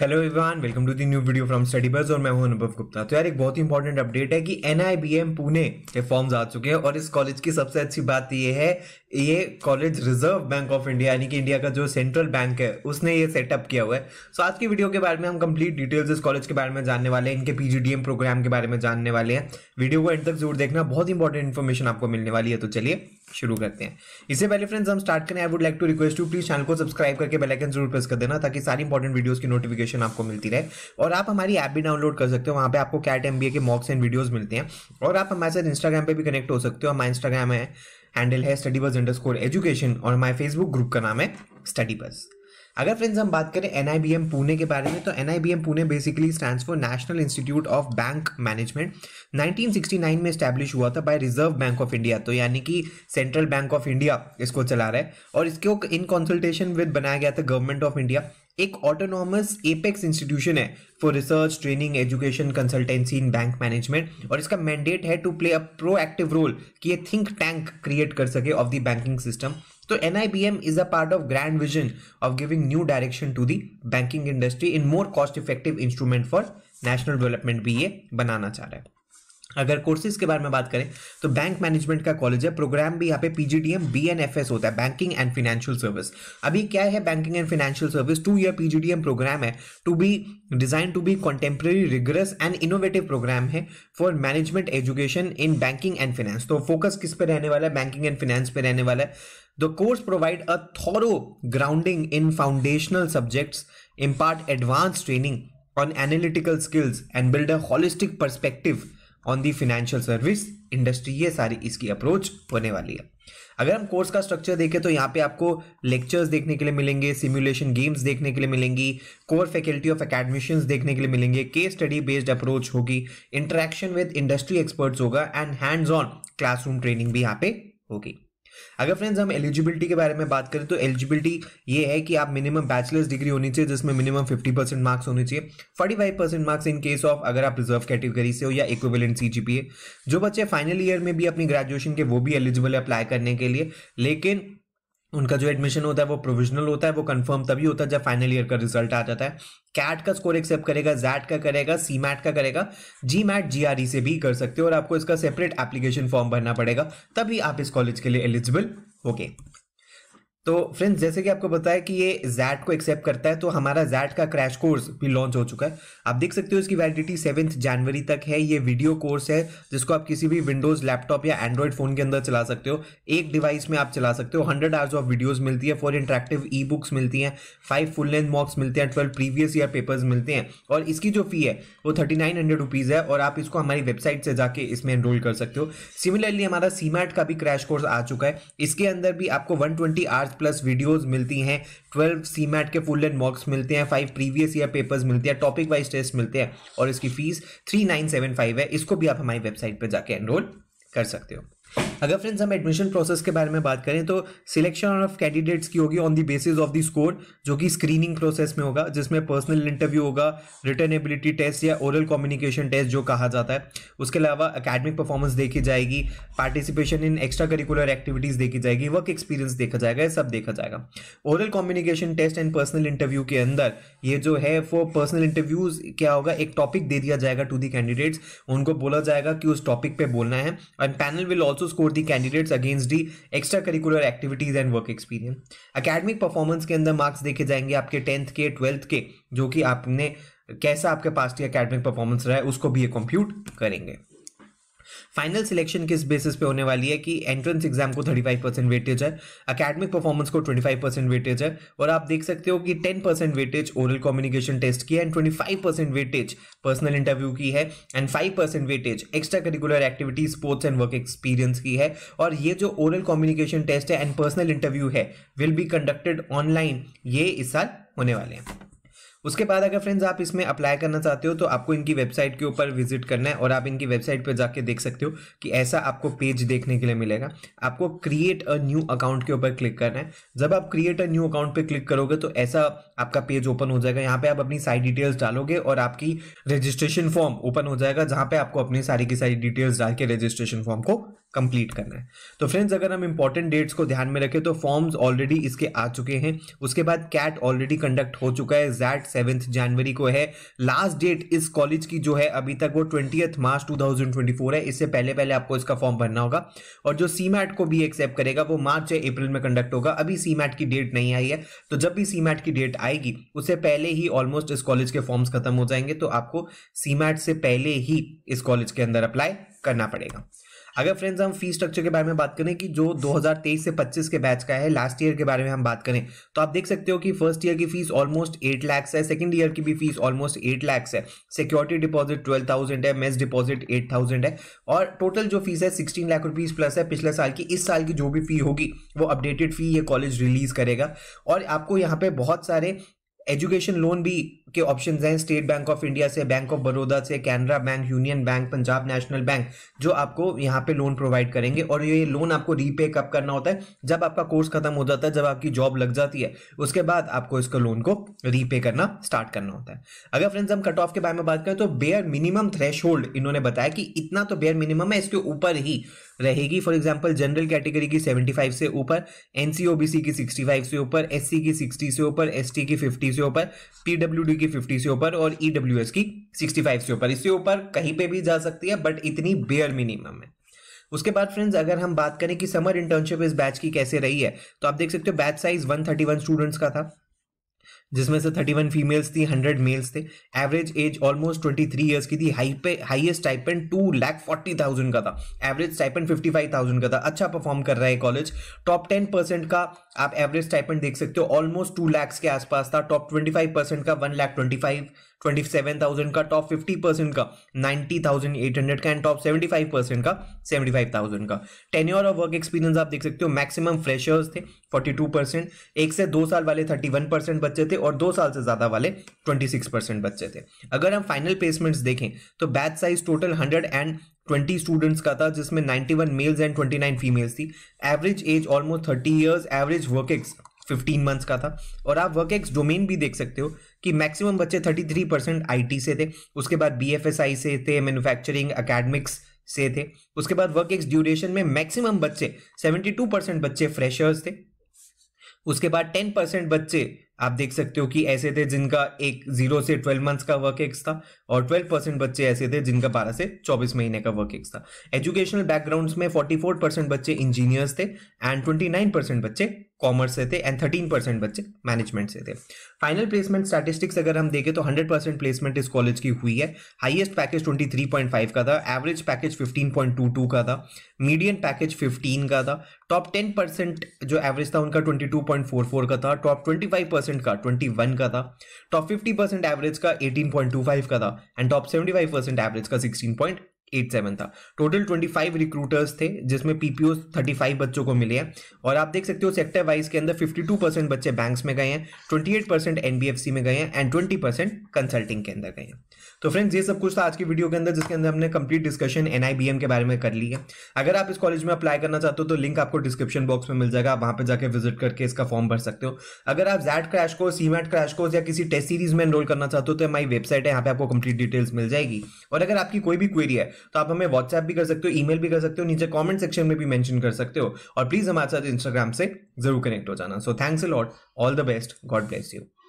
Hello everyone welcome to the new video from Study Bus और मैं हूं अनुभव गुप्ता तो यार एक बहुत ही इंपॉर्टेंट अपडेट है कि एन पुणे के फॉर्म्स आ चुके हैं और इस कॉलेज की सबसे अच्छी बात ये है ये college Reserve Bank of India यानी कि इंडिया का जो सेंट्रल बैंक है उसने ये सेटअप किया हुआ है सो आज की वीडियो के बारे में हम कंप्लीट डिटेल्स इस कॉलेज के बारे में जानने वाले हैं इनके पी प्रोग्राम के बारे में जानने वाले हैं वीडियो को एंड तक जरूर देखना बहुत इंपॉर्टेंट इन्फॉर्मेशन आपको मिलने वाली है तो चलिए शुरू करते हैं इससे पहले फ्रेंड्स हम स्टार्ट करें I would like to request you please channel को सब्सक्राइब करके बेल आइकन जरूर प्रेस कर देना ताकि सारी इंपॉर्टेंट वीडियोस की नोटिफिकेशन आपको मिलती रहे और आप हमारी ऐप भी डाउनलोड कर सकते हो वहाँ पे आपको कैट एम के मॉक्स एंड वीडियोज मिलते हैं और आप हमारे साथ इंस्टाग्राम पर भी कनेक्ट हो सकते हो हमारा इंस्टाग्राम है हैंडल है स्टडी बस अंडर स्कोर एजुकेशन और हमारे फेसबुक ग्रुप का नाम है स्टडी बस अगर फ्रेंड्स हम बात करें एन पुणे के बारे में तो एन Pune basically stand for National Institute of Bank Management 1969 में स्टैब्लिश हुआ था by Reserve Bank of India तो यानी कि सेंट्रल बैंक ऑफ इंडिया इसको चला रहा है और इसको इन कंसल्टेशन विद बनाया गया था गवर्नमेंट ऑफ इंडिया एक ऑटोनॉमस एपेक्स इंस्टीट्यूशन है for research training education consultancy in bank management और इसका मैंडेट है to play a proactive role कि ये थिंक टैंक क्रिएट कर सके of the banking system So NIBM is a part of grand vision of giving new direction to the banking industry in more cost effective instrument for national development भी ये बनाना चाह रहा है अगर courses के बारे में बात करें तो बैंक मैनेजमेंट का कॉलेज है प्रोग्राम भी यहाँ पे पीजीडीएम बीएनएफएस होता है बैंकिंग एंड फाइनेंशियल सर्विस अभी क्या है banking and financial service two year PGDM programme है to be design to be contemporary rigorous and innovative programme है for management education in banking and finance तो फोकस किस पे रहने वाला है बैंकिंग एंड फाइनेंस पे रहने वाला है the course provide a thorough grounding in foundational subjects impart advance training on analytical skills and build a holistic perspective on the financial service industry ये सारी इसकी अप्रोच होने वाली है अगर हम कोर्स का स्ट्रक्चर देखें तो यहाँ पे आपको लेक्चर्स देखने के लिए मिलेंगे सिमुलेशन गेम्स देखने के लिए मिलेंगी कोर फैकल्टी ऑफ एकेडमिशन देखने के लिए मिलेंगे केस स्टडी बेस्ड अप्रोच होगी इंटरेक्शन विद इंडस्ट्री एक्सपर्ट्स होगा and hands on classroom training भी यहाँ पे होगी अगर फ्रेंड्स हम एलिजिबिलिटी के बारे में बात करें तो एलिजिबिलिटी ये है कि आप मिनिमम बैचलर्स डिग्री होनी चाहिए जिसमें मिनिमम फिफ्टी परसेंट मार्क्स होने चाहिए forty five percent marks in case of अगर आप रिजर्व कैटेगरी से हो या इक्विवेलेंट सीजीपीए जो बच्चे फाइनल ईयर में भी अपनी ग्रेजुएशन के वो भी एलिजिबल है अप्लाई करने के लिए लेकिन उनका जो एडमिशन होता है वो प्रोविजनल होता है वो कंफर्म तभी होता है जब फाइनल ईयर का रिजल्ट आ जाता है कैट का स्कोर एक्सेप्ट करेगा जैट का करेगा सी मैट का करेगा जी मैट जी आर ई से भी कर सकते हो और आपको इसका सेपरेट एप्लीकेशन फॉर्म भरना पड़ेगा तभी आप इस कॉलेज के लिए एलिजिबल होगे तो फ्रेंड्स जैसे कि आपको बताया कि ये जैट को एक्सेप्ट करता है तो हमारा जैट का क्रैश कोर्स भी लॉन्च हो चुका है आप देख सकते हो इसकी वैलिडिटी सेवेंथ जनवरी तक है ये वीडियो कोर्स है जिसको आप किसी भी विंडोज लैपटॉप या एंड्रॉयड फोन के अंदर चला सकते हो एक डिवाइस में आप चला सकते हो हंड्रेड आवर्स ऑफ वीडियोज मिलती है फोर इंट्रैक्टिव ई बुक्स मिलती हैं फाइव फुल लेंथ मॉक्स मिलते हैं ट्वेल्व प्रीवियस ईयर पेपर्स मिलते हैं और इसकी जो फी है वो थर्टी नाइन हंड्रेड रुपीज़ है और आप इसको हमारी वेबसाइट से जाके इसमें एनरोल कर सकते हो सिमिलरली हमारा सीमैट का भी क्रैश कोर्स आ चुका है इसके अंदर भी आपको one twenty hours math plus videos मिलती हैं ट्वेल्व सी मैट के फुल एंड मॉक्स मिलते हैं फाइव प्रीवियस ईयर पेपर्स मिलते हैं टॉपिक वाइज टेस्ट मिलते हैं और इसकी fees three nine seven five है इसको भी आप हमारी वेबसाइट पर जाके एनरोल कर सकते हो अगर फ्रेंड्स हम एडमिशन प्रोसेस के बारे में बात करें तो सिलेक्शन ऑफ कैंडिडेट्स की होगी on the basis of the score जो कि स्क्रीनिंग प्रोसेस में होगा जिसमें पर्सनल इंटरव्यू होगा रिटर्न एबिलिटी टेस्ट या ओरल कम्युनिकेशन टेस्ट जो कहा जाता है उसके अलावा अकेडमिक परफॉर्मेंस देखी जाएगी participation in extra curricular activities देखी जाएगी वर्क एक्सपीरियंस देखा जाएगा सब देखा जाएगा oral communication test and personal interview के अंदर ये जो है फॉर पर्सनल इंटरव्यूज क्या होगा एक टॉपिक दे दिया जाएगा टू दी कैंडिडेट्स उनको बोला जाएगा कि उस टॉपिक पे बोलना है and panel will also also score the candidates against the extracurricular activities and work experience. Academic performance के अंदर marks देखे जाएंगे आपके टेंथ के ट्वेल्थ के जो कि आपने कैसा आपके पास की अकेडमिक परफॉर्मेंस रहा है उसको भी ये कंप्यूट करेंगे फाइनल सिलेक्शन किस बेसिस पे होने वाली है कि एंट्रेंस एग्जाम को 35 परसेंट वेटेज है अकेडमिक परफॉर्मेंस को 25 परसेंट वेटेज है और आप देख सकते हो कि 10 percent weightage oral communication test की है and 25 percent weightage personal interview की है and 5 percent weightage extra curricular activity sports and work experience की है और ये जो ओरल कम्युनिकेशन टेस्ट है एंड पर्सनल इंटरव्यू है विल बी कंडक्टेड ऑनलाइन ये इस साल होने वाले हैं उसके बाद अगर फ्रेंड्स आप इसमें अप्लाई करना चाहते हो तो आपको इनकी वेबसाइट के ऊपर विजिट करना है और आप इनकी वेबसाइट पर जाके देख सकते हो कि ऐसा आपको पेज देखने के लिए मिलेगा आपको क्रिएट अ न्यू अकाउंट के ऊपर क्लिक करना है जब आप क्रिएट अ न्यू अकाउंट पर क्लिक करोगे तो ऐसा आपका पेज ओपन हो जाएगा यहाँ पे आप अपनी सारी डिटेल्स डालोगे और आपकी रजिस्ट्रेशन फॉर्म ओपन हो जाएगा जहाँ पे आपको अपनी सारी की सारी डिटेल्स डाल के रजिस्ट्रेशन फॉर्म को कंप्लीट करना है तो फ्रेंड्स अगर हम इंपॉर्टेंट डेट्स को ध्यान में रखें तो फॉर्म्स ऑलरेडी इसके आ चुके हैं उसके बाद कैट ऑलरेडी कंडक्ट हो चुका है जैट सेवेंथ जनवरी को है लास्ट डेट इस कॉलेज की जो है अभी तक वो ट्वेंटी मार्च 2024 है इससे पहले पहले आपको इसका फॉर्म भरना होगा और जो सी को भी एक्सेप्ट करेगा वो मार्च या अप्रैल में कंडक्ट होगा अभी सीमैट की डेट नहीं आई है तो जब भी सीमैट की डेट आएगी उससे पहले ही ऑलमोस्ट इस कॉलेज के फॉर्म्स खत्म हो जाएंगे तो आपको सी से पहले ही इस कॉलेज के अंदर अप्लाई करना पड़ेगा अगर फ्रेंड्स हम फी स्ट्रक्चर के बारे में बात करें कि जो 2023 से 25 के बैच का है लास्ट ईयर के बारे में हम बात करें तो आप देख सकते हो कि फर्स्ट ईयर की फीस ऑलमोस्ट एट लैक्स है सेकंड ईयर की भी फीस ऑलमोस्ट एट लैक्स है सिक्योरिटी डिपॉजिट ट्वेल्व थाउजेंड है मेस डिपॉजिट एट थाउजेंड है और टोटल जो फीस है सिक्सटीन लाख रुपीज प्लस है पिछले साल की इस साल की जो भी फी होगी वो अपडेटेड फी ये कॉलेज रिलीज करेगा और आपको यहाँ पे बहुत सारे एजुकेशन लोन भी के ऑप्शन हैं स्टेट बैंक ऑफ इंडिया से बैंक ऑफ बड़ौदा से Canara Bank Union Bank Punjab National Bank जो आपको यहाँ पे लोन प्रोवाइड करेंगे और ये लोन आपको रीपे कब करना होता है जब आपका कोर्स खत्म हो जाता है जब आपकी जॉब लग जाती है उसके बाद आपको इसको लोन को रीपे करना स्टार्ट करना होता है अगर फ्रेंड्स हम कट ऑफ के बारे में बात करें तो बेयर मिनिमम थ्रेश इन्होंने बताया कि इतना तो बेयर मिनिमम है इसके ऊपर ही रहेगी फॉर एग्जाम्पल जनरल कैटेगरी की 75 से ऊपर एनसीओबीसी की 65 से ऊपर एससी की 60 से ऊपर एसटी की 50 से ऊपर पीडब्ल्यूडी की 50 से ऊपर और ई e की 65 से ऊपर इससे ऊपर कहीं पे भी जा सकती है बट इतनी बेयर मिनिमम है उसके बाद फ्रेंड्स अगर हम बात करें कि समर इंटर्नशिप इस बैच की कैसे रही है तो आप देख सकते हो बैच साइज 131 स्टूडेंट्स का था जिसमें से 31 फीमेल्स थी 100 मेल्स थे एवरेज एज ऑलमोस्ट 23 इयर्स की थी हाई पे highest stipend two lakh forty thousand का था average stipend fifty five thousand का था अच्छा परफॉर्म कर रहा है कॉलेज टॉप टेन परसेंट का आप एवरेज टाइपन देख सकते हो ऑलमोस्ट टू लैक्स के आसपास था टॉप ट्वेंटी फाइव परसेंट का one lakh twenty five twenty seven thousand का टॉप फिफ्टी परसेंट का नाइन्टी थाउजेंड एट हंड्रेड का and top seventy five percent का सेवेंटी फाइव थाउजेंड का टेन्योर ऑफ वर्क एक्सपीरियंस आप देख सकते हो मैक्सिमम फ्रेशर्स थे फोर्टी टू परसेंट एक से दो साल वाले थर्टी वन परसेंट बच्चे थे और दो साल से ज़्यादा वाले ट्वेंटी सिक्स परसेंट बच्चे थे अगर हम फाइनल प्लेसमेंट्स देखें तो batch size total hundred and twenty students का था जिसमें ninety one males and twenty nine females थी average age almost thirty years average work ex 15 months का था और आप वर्क एक्स डोमेन भी देख सकते हो कि मैक्सिमम बच्चे 33 परसेंट आई से थे उसके बाद बी एफ एस आई से थे मैनुफैक्चरिंग अकेडमिक्स से थे उसके बाद वर्क एक्स ड्यूरेशन में मैक्सिमम बच्चे 72 परसेंट बच्चे फ्रेशर्स थे उसके बाद टेन परसेंट बच्चे आप देख सकते हो कि ऐसे थे जिनका एक जीरो से ट्वेल्व मंथ्स का वर्क एक्स था और ट्वेल्व परसेंट बच्चे ऐसे थे जिनका बारह से चौबीस महीने का वर्क एक्स था एजुकेशनल बैकग्राउंड्स में फोर्टी फोर परसेंट बच्चे इंजीनियर्स थे एंड ट्वेंटी नाइन परसेंट बच्चे कॉमर्स से थे एंड थर्टीन परसेंट बच्चे मैनेजमेंट से थे फाइनल प्लेसमेंट स्टैटिस्टिक्स अगर हम देखें तो हंड्रेड परसेंट प्लेसमेंट इस कॉलेज की हुई है highest package twenty three point five का था average package fifteen point two two का था मीडियम पैकेज फिफ्टीन का था टॉप टेन परसेंट जो एवरेज था उनका twenty two point four four का था टॉप ट्वेंटी फाइव परसेंट का ट्वेंटी वन का था टॉप फिफ्टी परसेंट एवरेज का एटीन पॉइंट टू फाइव का था and top seventy five percent average का सिक्सटीन पॉइंट एट सेवन था टोटल ट्वेंटी फाइव रिक्रूटर्स थे जिसमें पीपीओ थर्टी फाइव बच्चों को मिले हैं और आप देख सकते हो सेक्टर वाइज के अंदर फिफ्टी टू परसेंट बच्चे बैंक में गए हैं ट्वेंटी एट परसेंट एनबीएफसी में गए हैं एंड ट्वेंटी परसेंट कंसल्टिंग के अंदर गए हैं तो फ्रेंड्स ये सब कुछ था आज की वीडियो के अंदर जिसके अंदर हमने कंप्लीट डिस्कशन एनआईबीएम के बारे में कर ली है अगर आप इस कॉलेज में अप्लाई करना चाहते हो तो लिंक आपको डिस्क्रिप्शन बॉक्स में मिल जाएगा वहां पर जाकर विजिट करके इसका फॉर्म भर सकते हो अगर आप XAT crash course CMAT crash course या किसी टेस्ट सीरीज में एनरोल करना चाहते हो तो हमारी वेबसाइट है यहाँ पे आपको कंप्लीट डिटेल्स मिल जाएगी और अगर आपकी कोई भी क्वेरी है तो आप हमें व्हाट्सएप भी कर सकते हो ईमेल भी कर सकते हो नीचे कमेंट सेक्शन में भी मेंशन कर सकते हो और प्लीज हमारे साथ इंस्टाग्राम से जरूर कनेक्ट हो जाना so thanks a lot all the best God bless you